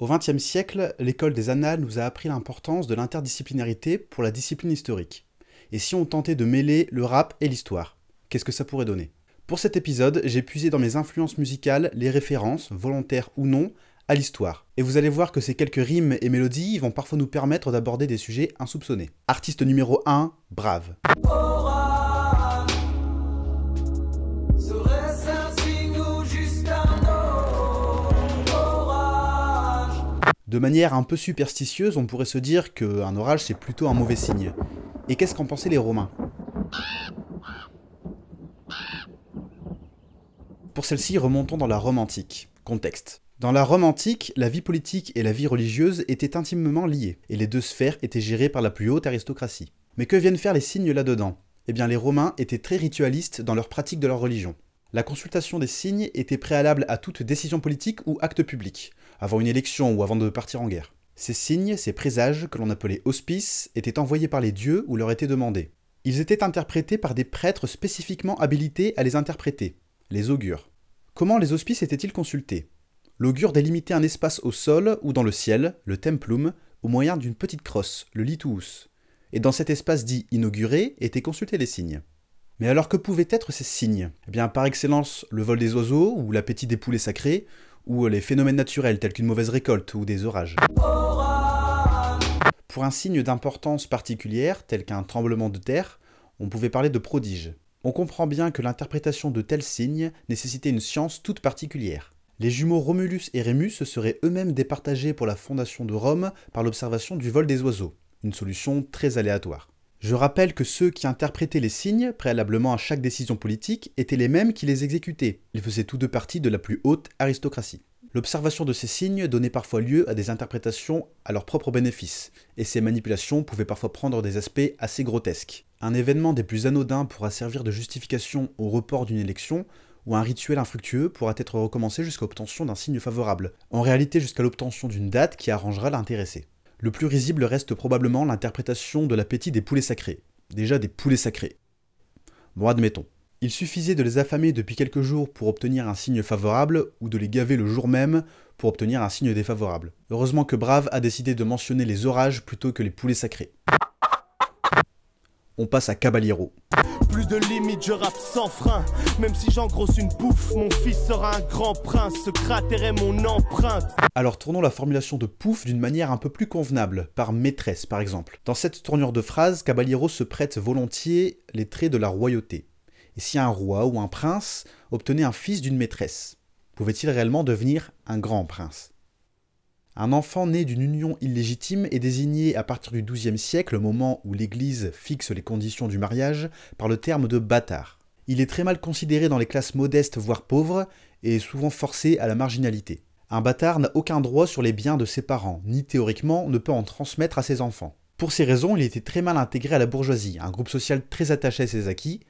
Au XXe siècle, l'école des annales nous a appris l'importance de l'interdisciplinarité pour la discipline historique. Et si on tentait de mêler le rap et l'histoire, qu'est-ce que ça pourrait donner Pour cet épisode, j'ai puisé dans mes influences musicales les références, volontaires ou non, à l'histoire. Et vous allez voir que ces quelques rimes et mélodies vont parfois nous permettre d'aborder des sujets insoupçonnés. Artiste numéro 1, Brave. De manière un peu superstitieuse, on pourrait se dire qu'un orage c'est plutôt un mauvais signe. Et qu'est-ce qu'en pensaient les Romains Pour celle-ci, remontons dans la Rome antique. Contexte. Dans la Rome antique, la vie politique et la vie religieuse étaient intimement liées, et les deux sphères étaient gérées par la plus haute aristocratie. Mais que viennent faire les signes là-dedans Eh bien, les Romains étaient très ritualistes dans leur pratique de leur religion la consultation des signes était préalable à toute décision politique ou acte public, avant une élection ou avant de partir en guerre. Ces signes, ces présages, que l'on appelait hospices, étaient envoyés par les dieux ou leur étaient demandés. Ils étaient interprétés par des prêtres spécifiquement habilités à les interpréter, les augures. Comment les hospices étaient-ils consultés L'augure délimitait un espace au sol ou dans le ciel, le templum, au moyen d'une petite crosse, le litus, Et dans cet espace dit inauguré étaient consultés les signes. Mais alors que pouvaient être ces signes Eh bien, par excellence, le vol des oiseaux, ou l'appétit des poulets sacrés, ou euh, les phénomènes naturels tels qu'une mauvaise récolte ou des orages. Pour un signe d'importance particulière, tel qu'un tremblement de terre, on pouvait parler de prodige. On comprend bien que l'interprétation de tels signes nécessitait une science toute particulière. Les jumeaux Romulus et Rémus seraient eux-mêmes départagés pour la fondation de Rome par l'observation du vol des oiseaux, une solution très aléatoire. Je rappelle que ceux qui interprétaient les signes préalablement à chaque décision politique étaient les mêmes qui les exécutaient. Ils faisaient tous deux partie de la plus haute aristocratie. L'observation de ces signes donnait parfois lieu à des interprétations à leur propre bénéfice, et ces manipulations pouvaient parfois prendre des aspects assez grotesques. Un événement des plus anodins pourra servir de justification au report d'une élection, ou un rituel infructueux pourra être recommencé jusqu'à l'obtention d'un signe favorable, en réalité jusqu'à l'obtention d'une date qui arrangera l'intéressé. Le plus risible reste probablement l'interprétation de l'appétit des poulets sacrés. Déjà des poulets sacrés. Bon, admettons. Il suffisait de les affamer depuis quelques jours pour obtenir un signe favorable, ou de les gaver le jour même pour obtenir un signe défavorable. Heureusement que Brave a décidé de mentionner les orages plutôt que les poulets sacrés. On passe à Caballero. Plus de limites, je rappe sans frein. Même si j'engrosse une pouffe, mon fils sera un grand prince. Ce cratère est mon empreinte. Alors tournons la formulation de pouf d'une manière un peu plus convenable, par maîtresse par exemple. Dans cette tournure de phrase, Caballero se prête volontiers les traits de la royauté. Et si un roi ou un prince obtenait un fils d'une maîtresse, pouvait-il réellement devenir un grand prince un enfant né d'une union illégitime est désigné à partir du XIIe siècle, au moment où l'Église fixe les conditions du mariage, par le terme de bâtard. Il est très mal considéré dans les classes modestes voire pauvres, et est souvent forcé à la marginalité. Un bâtard n'a aucun droit sur les biens de ses parents, ni théoriquement ne peut en transmettre à ses enfants. Pour ces raisons, il était très mal intégré à la bourgeoisie, un groupe social très attaché à ses acquis,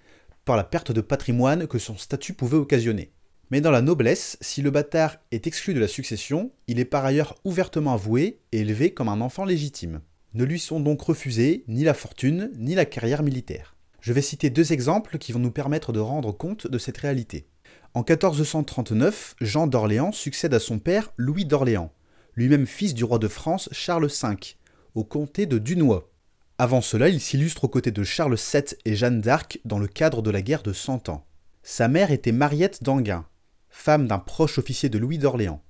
par la perte de patrimoine que son statut pouvait occasionner. Mais dans la noblesse, si le bâtard est exclu de la succession, il est par ailleurs ouvertement avoué et élevé comme un enfant légitime. Ne lui sont donc refusés ni la fortune ni la carrière militaire. Je vais citer deux exemples qui vont nous permettre de rendre compte de cette réalité. En 1439, Jean d'Orléans succède à son père Louis d'Orléans, lui-même fils du roi de France Charles V, au comté de Dunois. Avant cela, il s'illustre aux côtés de Charles VII et Jeanne d'Arc dans le cadre de la guerre de Cent Ans. Sa mère était Mariette d'Anguin, femme d'un proche officier de Louis d'Orléans.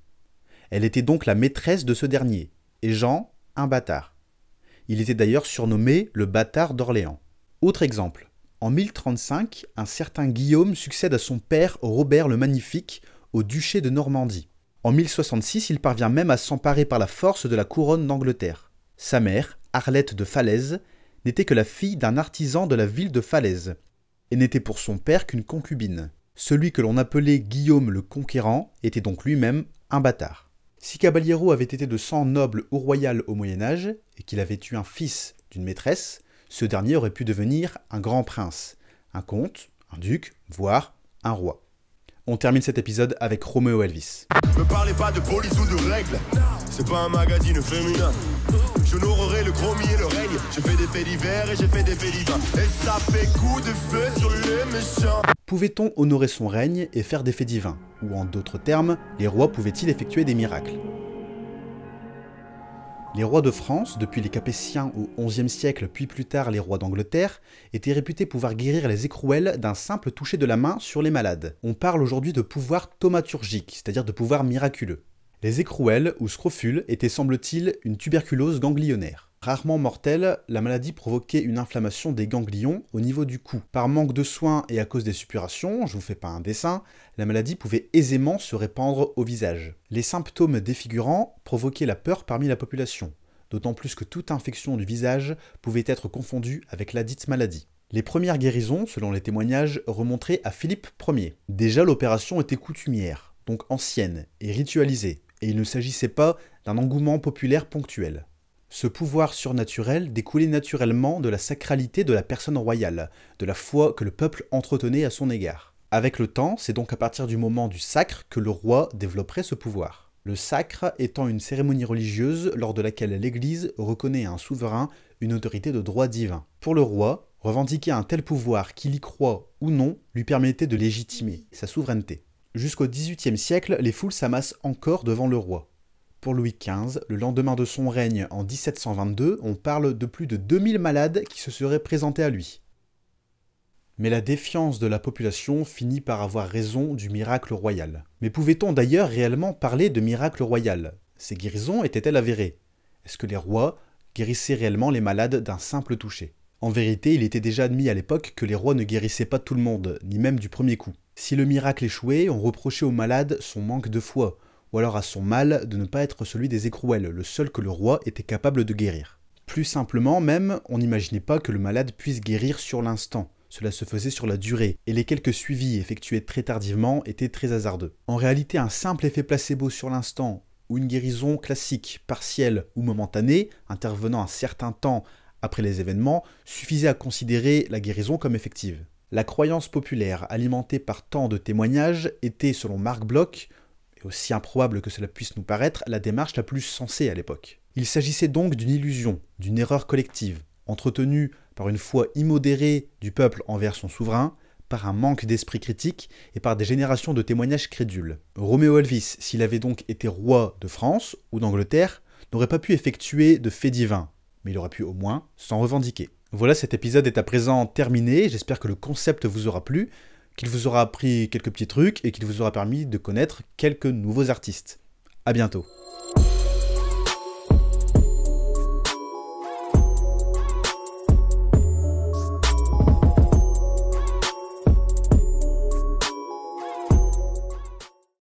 Elle était donc la maîtresse de ce dernier, et Jean, un bâtard. Il était d'ailleurs surnommé le bâtard d'Orléans. Autre exemple, en 1035, un certain Guillaume succède à son père Robert le Magnifique au duché de Normandie. En 1066, il parvient même à s'emparer par la force de la couronne d'Angleterre. Sa mère, Arlette de Falaise, n'était que la fille d'un artisan de la ville de Falaise, et n'était pour son père qu'une concubine. Celui que l'on appelait Guillaume le Conquérant était donc lui-même un bâtard. Si Caballero avait été de sang noble ou royal au Moyen Âge, et qu'il avait eu un fils d'une maîtresse, ce dernier aurait pu devenir un grand prince, un comte, un duc, voire un roi. On termine cet épisode avec Romeo Elvis. pas de de c'est pas un magazine féminin. J'honorerai le et le règne. Je fais des faits divers et j'ai fait des faits divins. Et ça fait coup de feu sur le Pouvait-on honorer son règne et faire des faits divins Ou en d'autres termes, les rois pouvaient-ils effectuer des miracles les rois de France, depuis les Capétiens au XIe siècle puis plus tard les rois d'Angleterre, étaient réputés pouvoir guérir les écrouelles d'un simple toucher de la main sur les malades. On parle aujourd'hui de pouvoir thaumaturgique, c'est-à-dire de pouvoir miraculeux. Les écrouelles ou scrofules étaient semble-t-il une tuberculose ganglionnaire. Rarement mortelle, la maladie provoquait une inflammation des ganglions au niveau du cou. Par manque de soins et à cause des suppurations, je vous fais pas un dessin, la maladie pouvait aisément se répandre au visage. Les symptômes défigurants provoquaient la peur parmi la population, d'autant plus que toute infection du visage pouvait être confondue avec la dite maladie. Les premières guérisons, selon les témoignages, remontraient à Philippe Ier. Déjà l'opération était coutumière, donc ancienne et ritualisée, et il ne s'agissait pas d'un engouement populaire ponctuel. Ce pouvoir surnaturel découlait naturellement de la sacralité de la personne royale, de la foi que le peuple entretenait à son égard. Avec le temps, c'est donc à partir du moment du sacre que le roi développerait ce pouvoir. Le sacre étant une cérémonie religieuse lors de laquelle l'Église reconnaît à un souverain une autorité de droit divin. Pour le roi, revendiquer un tel pouvoir qu'il y croit ou non lui permettait de légitimer sa souveraineté. Jusqu'au XVIIIe siècle, les foules s'amassent encore devant le roi. Pour Louis XV, le lendemain de son règne en 1722, on parle de plus de 2000 malades qui se seraient présentés à lui. Mais la défiance de la population finit par avoir raison du miracle royal. Mais pouvait-on d'ailleurs réellement parler de miracle royal Ces guérisons étaient-elles avérées Est-ce que les rois guérissaient réellement les malades d'un simple toucher En vérité, il était déjà admis à l'époque que les rois ne guérissaient pas tout le monde, ni même du premier coup. Si le miracle échouait, on reprochait au malade son manque de foi, ou alors à son mal de ne pas être celui des écrouelles, le seul que le roi était capable de guérir. Plus simplement même, on n'imaginait pas que le malade puisse guérir sur l'instant. Cela se faisait sur la durée, et les quelques suivis effectués très tardivement étaient très hasardeux. En réalité, un simple effet placebo sur l'instant, ou une guérison classique, partielle ou momentanée, intervenant un certain temps après les événements, suffisait à considérer la guérison comme effective. La croyance populaire, alimentée par tant de témoignages, était, selon Marc Bloch, et aussi improbable que cela puisse nous paraître, la démarche la plus sensée à l'époque. Il s'agissait donc d'une illusion, d'une erreur collective, entretenue par une foi immodérée du peuple envers son souverain, par un manque d'esprit critique et par des générations de témoignages crédules. Roméo Elvis, s'il avait donc été roi de France ou d'Angleterre, n'aurait pas pu effectuer de faits divins, mais il aurait pu au moins s'en revendiquer. Voilà, cet épisode est à présent terminé. J'espère que le concept vous aura plu, qu'il vous aura appris quelques petits trucs et qu'il vous aura permis de connaître quelques nouveaux artistes. À bientôt.